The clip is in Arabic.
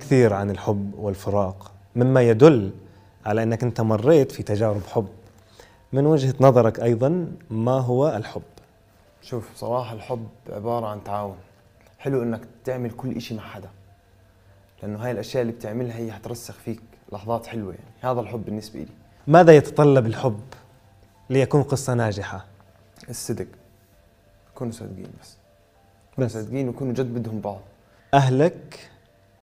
كثير عن الحب والفراق مما يدل على أنك أنت مريت في تجارب حب من وجهة نظرك أيضا ما هو الحب؟ شوف صراحة الحب عبارة عن تعاون حلو أنك تعمل كل شيء مع حدا لأنه هاي الأشياء اللي بتعملها هي حترسخ فيك لحظات حلوة يعني هذا الحب بالنسبة لي ماذا يتطلب الحب ليكون قصة ناجحة؟ الصدق يكونوا صادقين بس بس صادقين ويكونوا جد بدهم بعض أهلك